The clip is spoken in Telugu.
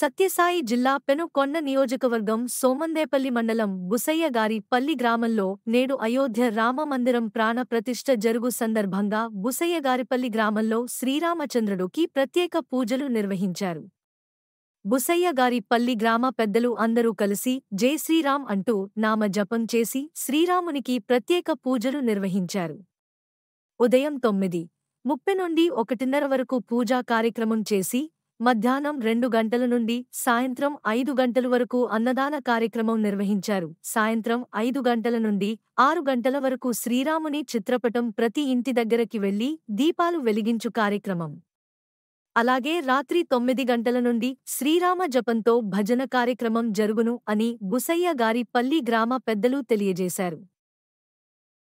సత్యసాయి జిల్లా పెనుకొండ నియోజకవర్గం సోమందేపల్లి మండలం బుసయ్యగారి పల్లి గ్రామంలో నేడు అయోధ్య రామ మందిరం ప్రాణ ప్రతిష్ఠ జరుగు సందర్భంగా బుసయ్యగారిపల్లి గ్రామంలో శ్రీరామచంద్రుడుకి ప్రత్యేక పూజలు నిర్వహించారు బుసయ్యగారి పల్లి గ్రామ పెద్దలు అందరూ కలిసి జై శ్రీరామ్ అంటూ నామ జపం చేసి శ్రీరామునికి ప్రత్యేక పూజలు నిర్వహించారు ఉదయం తొమ్మిది ముప్పై నుండి ఒకటిన్నర వరకు పూజా కార్యక్రమం చేసి మధ్యాహ్నం రెండు గంటల నుండి సాయంత్రం ఐదు గంటల వరకు అన్నదాన కార్యక్రమం నిర్వహించారు సాయంత్రం ఐదు గంటల నుండి ఆరు గంటల వరకు శ్రీరాముని చిత్రపటం ప్రతి ఇంటి దగ్గరకి వెళ్లి దీపాలు వెలిగించు కార్యక్రమం అలాగే రాత్రి తొమ్మిది గంటల నుండి శ్రీరామ జపంతో భజన కార్యక్రమం జరుగును అని బుసయ్య గారి పల్లి గ్రామ పెద్దలు తెలియజేశారు